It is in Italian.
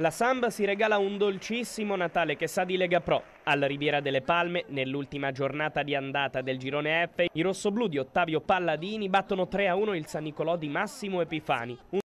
La Samba si regala un dolcissimo Natale che sa di Lega Pro. Alla Riviera delle Palme, nell'ultima giornata di andata del girone F, i rossoblù di Ottavio Palladini battono 3-1 il San Nicolò di Massimo Epifani.